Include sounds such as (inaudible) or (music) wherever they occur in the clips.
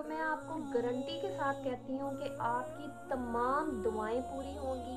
तो मैं आपको गारंटी के साथ कहती हूँ कि आपकी तमाम दुआएं पूरी होंगी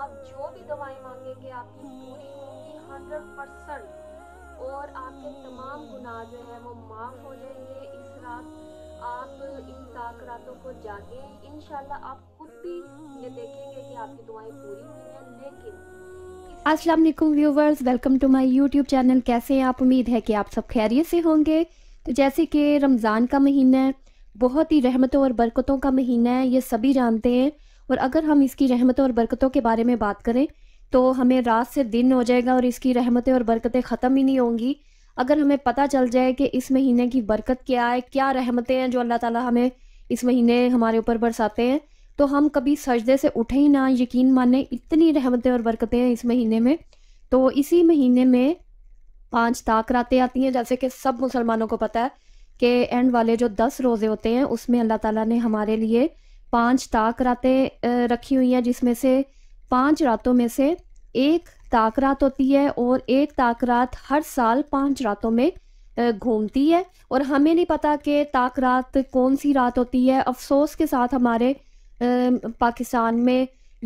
आप जो भी दवाएं मांगेंगे आपकी पूरी होंगी हंड्रेड परसेंट और आपके तमाम गुनाह जो है वो माफ़ हो जाएंगे इस रात आप इन ताक रातों को जागे इन आप खुद भी ये देखेंगे कि आपकी दुआएं पूरी हुई हैं लेकिन अस्सलाम वालेकुम viewers welcome to my YouTube channel कैसे हैं आप उम्मीद है कि आप सब खैरियत से होंगे तो जैसे कि रमज़ान का महीना है बहुत ही रहमतों और बरकतों का महीना है ये सभी जानते हैं और अगर हम इसकी रहमतों और बरकतों के बारे में बात करें तो हमें रात से दिन हो जाएगा और इसकी रहमतें और बरकतें ख़त्म ही नहीं होंगी अगर हमें पता चल जाए कि इस महीने की बरकत क्या है क्या रहमतें हैं जो अल्लाह ताला हमें इस महीने हमारे ऊपर बरसाते हैं तो हम कभी सजदे से उठे ही ना यकीन माने इतनी रहमतें और बरकतें हैं इस महीने में तो इसी महीने में पाँच ताक रातें आती हैं जैसे कि सब मुसलमानों को पता है के एंड वाले जो दस रोज़े होते हैं उसमें अल्लाह ताला ने हमारे लिए पांच ताक रातें रखी हुई हैं जिसमें से पांच रातों में से एक ताक रात होती है और एक ताक रात हर साल पांच रातों में घूमती है और हमें नहीं पता कि ताक रात कौन सी रात होती है अफसोस के साथ हमारे पाकिस्तान में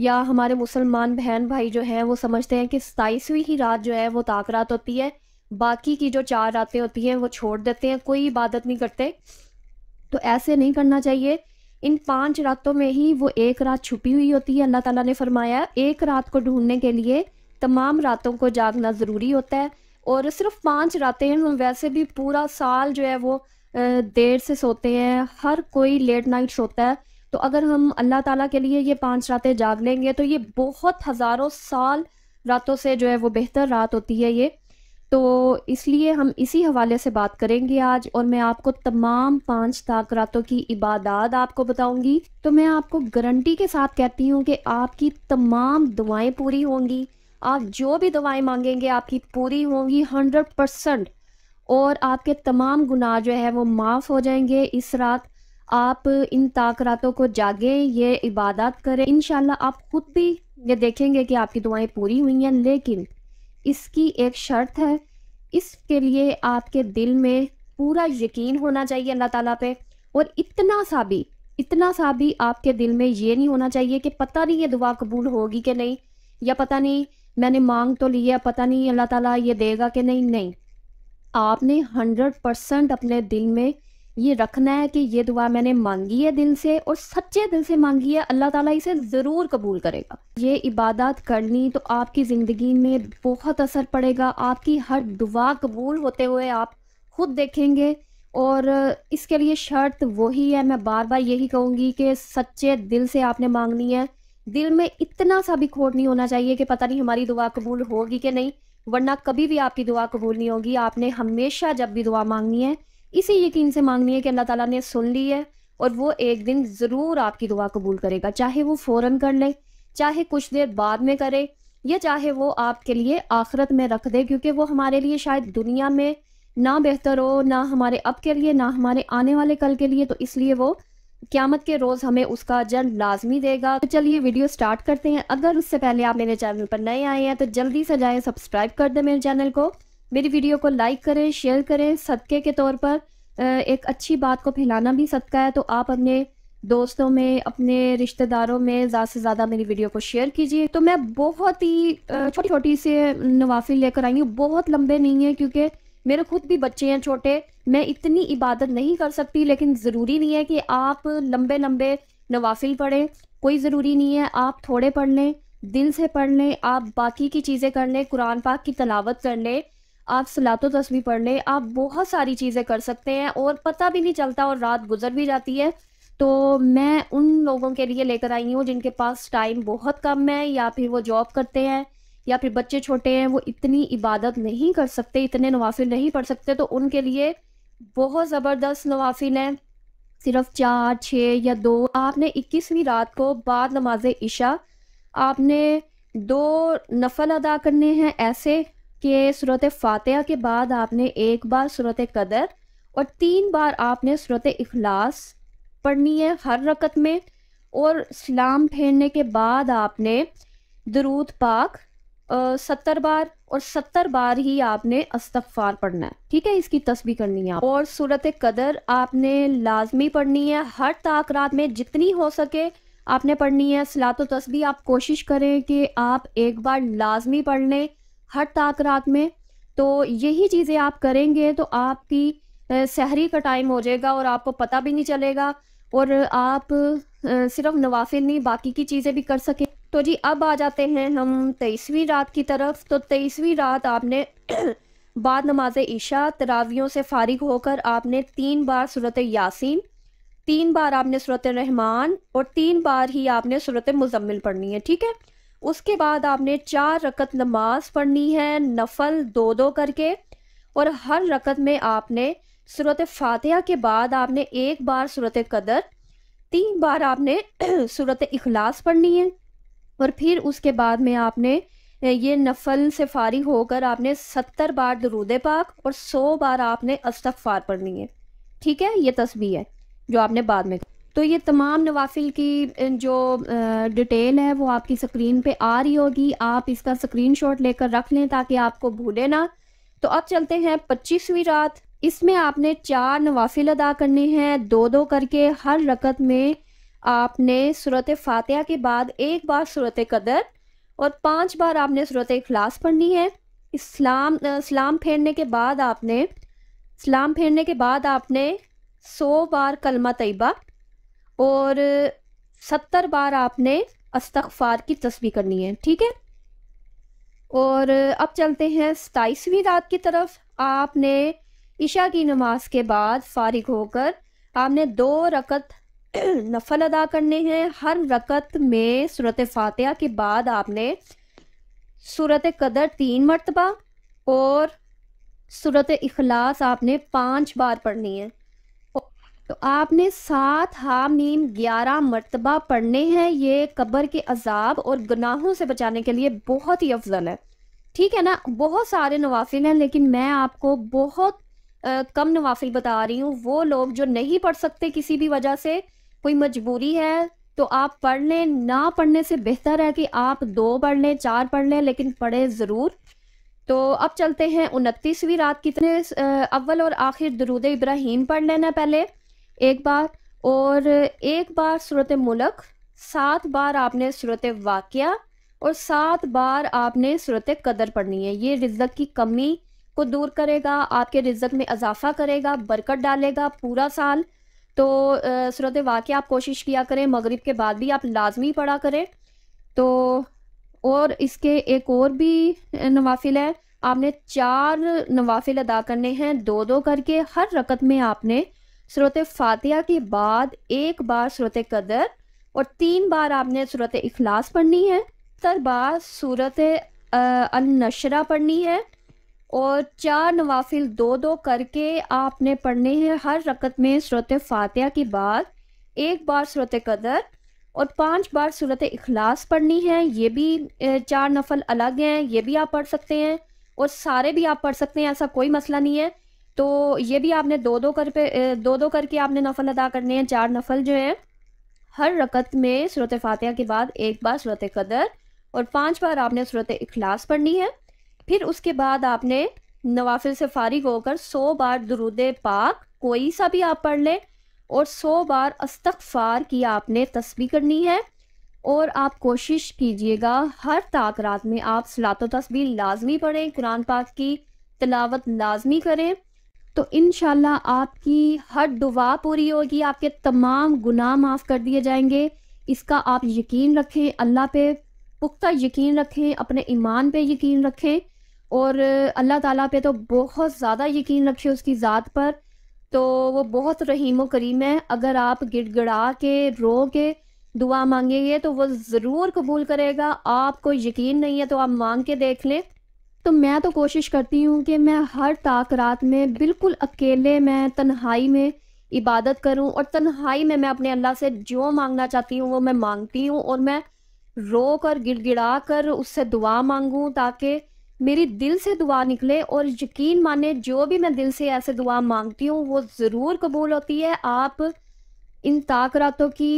या हमारे मुसलमान बहन भाई जो हैं वो समझते हैं कि सताईसवीं ही रात जो है वो ताक रात होती है बाकी की जो चार रातें होती हैं वो छोड़ देते हैं कोई इबादत नहीं करते तो ऐसे नहीं करना चाहिए इन पांच रातों में ही वो एक रात छुपी हुई होती है अल्लाह ताला ने फरमाया एक रात को ढूंढने के लिए तमाम रातों को जागना ज़रूरी होता है और सिर्फ पांच रातें हैं वैसे भी पूरा साल जो है वो देर से सोते हैं हर कोई लेट नाइट सोता है तो अगर हम अल्लाह ताला के लिए ये पांच रातें जाग लेंगे तो ये बहुत हज़ारों साल रातों से जो है वो बेहतर रात होती है ये तो इसलिए हम इसी हवाले से बात करेंगे आज और मैं आपको तमाम पांच ताकरातों की इबादत आपको बताऊंगी तो मैं आपको गारंटी के साथ कहती हूँ कि आपकी तमाम दुआएं पूरी होंगी आप जो भी दुआएं मांगेंगे आपकी पूरी होंगी हंड्रेड परसेंट और आपके तमाम गुनाह जो है वो माफ़ हो जाएंगे इस रात आप इन ताकरातों को जागे ये इबादत करें इन आप ख़ुद भी ये देखेंगे कि आपकी दुआएं पूरी हुई हैं लेकिन इसकी एक शर्त है इसके लिए आपके दिल में पूरा यकीन होना चाहिए अल्लाह ताला पे और इतना सा भी इतना सा भी आपके दिल में ये नहीं होना चाहिए कि पता नहीं ये दुआ कबूल होगी कि नहीं या पता नहीं मैंने मांग तो लिया पता नहीं अल्लाह ताला ये देगा कि नहीं नहीं आपने हंड्रेड परसेंट अपने दिल में ये रखना है कि ये दुआ मैंने मांगी है दिल से और सच्चे दिल से मांगी है अल्लाह ताला इसे ज़रूर कबूल करेगा ये इबादत करनी तो आपकी ज़िंदगी में बहुत असर पड़ेगा आपकी हर दुआ कबूल होते हुए आप खुद देखेंगे और इसके लिए शर्त वही है मैं बार बार यही कहूँगी कि सच्चे दिल से आपने मांगनी है दिल में इतना सा भी खोट नहीं होना चाहिए कि पता नहीं हमारी दुआ कबूल होगी कि नहीं वरना कभी भी आपकी दुआ कबूल नहीं होगी आपने हमेशा जब भी दुआ मांगनी है इसी यकीन से मांगनी है कि अल्लाह ताला ने सुन ली है और वो एक दिन ज़रूर आपकी दुआ कबूल करेगा चाहे वो फ़ौरन कर ले चाहे कुछ देर बाद में करे या चाहे वो आपके लिए आखरत में रख दे क्योंकि वो हमारे लिए शायद दुनिया में ना बेहतर हो ना हमारे अब के लिए ना हमारे आने वाले कल के लिए तो इसलिए वो क्यामत के रोज़ हमें उसका जल लाजमी देगा तो चलिए वीडियो स्टार्ट करते हैं अगर उससे पहले आप मेरे चैनल पर नए आए हैं तो जल्दी से जाए सब्सक्राइब कर दें मेरे चैनल को मेरी वीडियो को लाइक करें शेयर करें सदके के तौर पर एक अच्छी बात को फैलाना भी सदका है तो आप अपने दोस्तों में अपने रिश्तेदारों में ज़्यादा से ज़्यादा मेरी वीडियो को शेयर कीजिए तो मैं बहुत ही छोटी छोटी से नवाफिल लेकर आई हूँ बहुत लंबे नहीं है क्योंकि मेरे खुद भी बच्चे हैं छोटे मैं इतनी इबादत नहीं कर सकती लेकिन ज़रूरी नहीं है कि आप लंबे लंबे नवाफिल पढ़ें कोई ज़रूरी नहीं है आप थोड़े पढ़ लें दिल से पढ़ लें आप बाकी की चीज़ें कर लें कुरान पाक की तलावत कर लें आप सलातो तस्वीर पढ़ लें आप बहुत सारी चीज़ें कर सकते हैं और पता भी नहीं चलता और रात गुजर भी जाती है तो मैं उन लोगों के लिए लेकर आई हूँ जिनके पास टाइम बहुत कम है या फिर वो जॉब करते हैं या फिर बच्चे छोटे हैं वो इतनी इबादत नहीं कर सकते इतने नवाफिल नहीं पढ़ सकते तो उनके लिए बहुत ज़बरदस्त नवाफिल हैं सिर्फ चार छः या दो आपने इक्कीसवीं रात को बाद नमाज इशा आपने दो नफल अदा करने हैं ऐसे कि सूरत फ़ातिहा के बाद आपने एक बार सूरत कदर और तीन बार आपने सूरत अखलास पढ़नी है हर रकत में और सलाम फेरने के बाद आपने दरूद पाक सत्तर बार और सत्तर बार ही आपने अस्तफार पढ़ना है ठीक है इसकी तस्वीर करनी है और सूरत कदर आपने लाजमी पढ़नी है हर ताक रात में जितनी हो सके आपने पढ़नी है सलात तस्वीर आप कोशिश करें कि आप एक बार लाजमी पढ़ लें हर ताक रात में तो यही चीज़ें आप करेंगे तो आपकी सहरी का टाइम हो जाएगा और आपको पता भी नहीं चलेगा और आप सिर्फ नवाफिल नहीं बाकी की चीज़ें भी कर सकें तो जी अब आ जाते हैं हम तेईसवीं रात की तरफ तो तेईसवीं रात आपने (clears throat) बाद नमाज ईशा तरावियों से फारिग होकर आपने तीन बार सूरत यासीन तीन बार आपने सूरत रहमान और तीन बार ही आपने सूरत मुजम्मिल पढ़नी है ठीक है उसके बाद आपने चार रकत नमाज पढ़नी है नफल दो दो करके और हर रकत में आपने सूरत फातिहा के बाद आपने एक बार सूरत कदर तीन बार आपने (clears throat) सूरत इखलास पढ़नी है और फिर उसके बाद में आपने ये नफल से फारिग होकर आपने सत्तर बार दरूद पाक और सौ बार आपने अस्तफार पढ़नी है ठीक है ये तस्वीर है जो आपने बाद में तो ये तमाम नवाफिल की जो डिटेल है वो आपकी स्क्रीन पे आ रही होगी आप इसका स्क्रीनशॉट लेकर रख लें ताकि आपको भूले ना तो अब चलते हैं पच्चीसवीं रात इसमें आपने चार नवाफिल अदा करने हैं दो दो करके हर रकत में आपने सूरत फातिहा के बाद एक बार सूरत कदर और पांच बार आपने सूरत इखलास पढ़नी है इस्लाम इस्लाम फेरने के बाद आपने इस्लाम फेरने के बाद आपने सौ बार कलमा तयबा और सत्तर बार आपने अस्तगफार की तस्वीर करनी है ठीक है और अब चलते हैं सताईसवीं रात की तरफ आपने ईशा की नमाज के बाद फारिग होकर आपने दो रकत (clears throat) नफल अदा करने हैं हर रकत में सूरत फातिहा के बाद आपने सूरत कदर तीन मरतबा और सूरत इखलास आपने पांच बार पढ़नी है तो आपने सात हामीम ग्यारह मरतबा पढ़ने हैं ये कब्र के अजाब और गुनाहों से बचाने के लिए बहुत ही अफजल है ठीक है ना बहुत सारे नवाफिल हैं लेकिन मैं आपको बहुत आ, कम नवाफिल बता रही हूँ वो लोग जो नहीं पढ़ सकते किसी भी वजह से कोई मजबूरी है तो आप पढ़ लें ना पढ़ने से बेहतर है कि आप दो पढ़ लें चार पढ़ लें लेकिन पढ़ें ज़रूर तो अब चलते हैं उनतीसवीं रात कितने अव्वल और आखिर दरूद इब्राहिम पढ़ लेना पहले एक बार और एक बार सूरत मुलक सात बार आपने सूरत वाक़ और सात बार आपने सूरत कदर पढ़नी है ये रिजक की कमी को दूर करेगा आपके रिजक में इजाफा करेगा बरकत डालेगा पूरा साल तो सूरत वाक़ आप कोशिश किया करें मगरिब के बाद भी आप लाजमी पढ़ा करें तो और इसके एक और भी नवाफिल है आपने चार नवाफिल अदा करने हैं दो दो करके हर रकत में आपने सूरत फातिहा के बाद एक बार सूरत कदर और तीन बार आपने सूरत इखलास पढ़नी है सत्तर बार सूरत अनशरा पढ़नी है और चार नवाफिल दो दो करके आपने पढ़ने हैं हर रकत में सूरत फातिहा के बाद एक बार सूरत कदर और पांच बार सूरत इखलास पढ़नी है ये भी चार नफल अलग हैं ये भी आप पढ़ सकते हैं और सारे भी आप पढ़ सकते हैं ऐसा कोई मसला नहीं है तो ये भी आपने दो दो कर पे दो दो करके आपने नफल अदा करने हैं चार नफल जो हैं हर रकत में सूरत फातिहा के बाद एक बार सूरत कदर और पांच बार आपने सूरत इखलास पढ़नी है फिर उसके बाद आपने नवाफिल से फारिग होकर सौ बार दरुद पाक कोई सा भी आप पढ़ लें और सौ बार अस्तफ़ार की आपने तस्वीर करनी है और आप कोशिश कीजिएगा हर रात में आप सलात तस्वीर लाजमी पढ़ें कुरान पाक की तलावत लाजमी करें तो इन आपकी हर दुआ पूरी होगी आपके तमाम गुनाह माफ़ कर दिए जाएंगे इसका आप यकीन रखें अल्लाह पे पुख्ता यकीन रखें अपने ईमान पे यकीन रखें और अल्लाह ताला पे तो बहुत ज़्यादा यकीन रखें उसकी ज़ात पर तो वो बहुत रहीम करीम है अगर आप गिड़गड़ा के रो के दुआ मांगेंगे तो वो ज़रूर कबूल करेगा आपको यकीन नहीं है तो आप मांग के देख लें तो मैं तो कोशिश करती हूँ कि मैं हर ताक रात में बिल्कुल अकेले मैं तन्हाई में इबादत करूँ और तन्हाई में मैं अपने अल्लाह से जो मांगना चाहती हूँ वो मैं मांगती हूँ और मैं रो कर गिड़गिड़ा कर उससे दुआ मांगूँ ताकि मेरी दिल से दुआ निकले और यकीन माने जो भी मैं दिल से ऐसे दुआ मांगती हूँ वो ज़रूर कबूल होती है आप इन ताक रातों की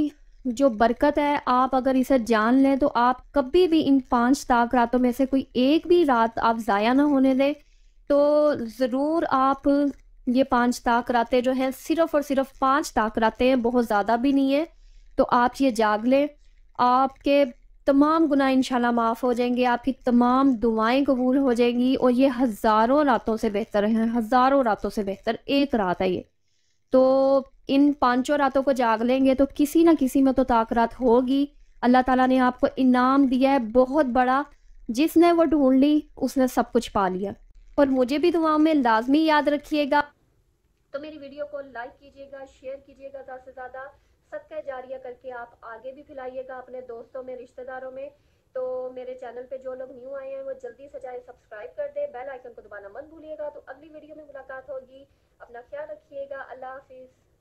जो बरकत है आप अगर इसे जान लें तो आप कभी भी इन पांच ताक रातों में से कोई एक भी रात आप ज़ाया ना होने दें तो ज़रूर आप ये पांच ताक रातें जो हैं सिर्फ और सिर्फ पांच ताक रातें हैं बहुत ज़्यादा भी नहीं है तो आप ये जाग लें आपके तमाम गुना इंशाल्लाह माफ़ हो जाएंगे आपकी तमाम दुआएं कबूल हो जाएंगी और ये हज़ारों रातों से बेहतर है हज़ारों रातों से बेहतर एक रात है ये तो इन पांचों रातों को जाग लेंगे तो किसी ना किसी में तो ताकरात होगी अल्लाह ताला ने आपको इनाम दिया है बहुत बड़ा जिसने वो ढूंढ ली उसने सब कुछ पा लिया और मुझे भी दुआ में लाजमी याद रखिएगा तो मेरी वीडियो को लाइक कीजिएगा शेयर कीजिएगा ज़्यादा से ज़्यादा सबका जारिया करके आप आगे भी फैलाइएगा अपने दोस्तों में रिश्तेदारों में तो मेरे चैनल पे जो लोग न्यू आए हैं वो जल्दी से जाए सब्सक्राइब कर दे बेल आइकन को दबाना मत भूलिएगा तो अगली वीडियो में मुलाकात होगी अपना ख्याल रखिएगा अल्लाह हाफिज़